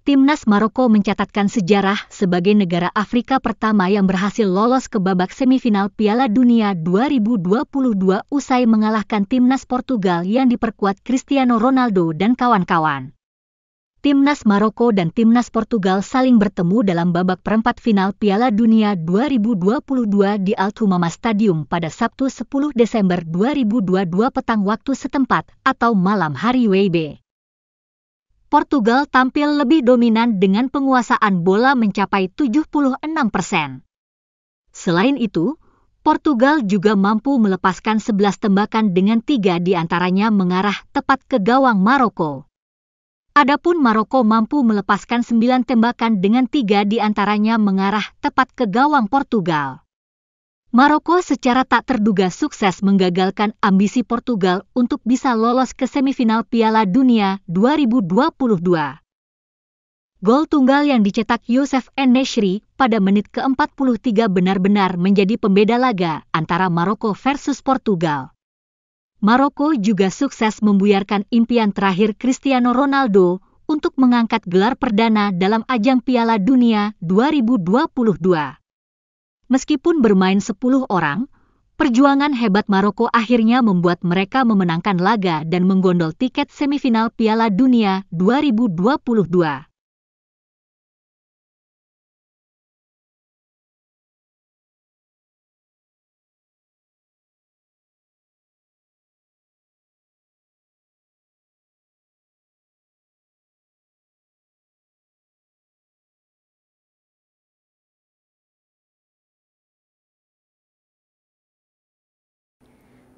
timnas Maroko mencatatkan sejarah sebagai negara Afrika pertama yang berhasil lolos ke babak semifinal Piala Dunia 2022 usai mengalahkan timnas Portugal yang diperkuat Cristiano Ronaldo dan kawan-kawan. Timnas Maroko dan timnas Portugal saling bertemu dalam babak perempat final Piala Dunia 2022 di Al Stadium pada Sabtu 10 Desember 2022 petang waktu setempat atau malam hari WIB. Portugal tampil lebih dominan dengan penguasaan bola mencapai 76 persen. Selain itu, Portugal juga mampu melepaskan 11 tembakan dengan tiga diantaranya mengarah tepat ke gawang Maroko. Adapun Maroko mampu melepaskan 9 tembakan dengan tiga diantaranya mengarah tepat ke gawang Portugal. Maroko secara tak terduga sukses menggagalkan ambisi Portugal untuk bisa lolos ke semifinal Piala Dunia 2022. Gol tunggal yang dicetak Youssef Nesri pada menit ke-43 benar-benar menjadi pembeda laga antara Maroko versus Portugal. Maroko juga sukses membuyarkan impian terakhir Cristiano Ronaldo untuk mengangkat gelar perdana dalam ajang Piala Dunia 2022 meskipun bermain 10 orang, perjuangan hebat Maroko akhirnya membuat mereka memenangkan laga dan menggondol tiket semifinal Piala Dunia 2022.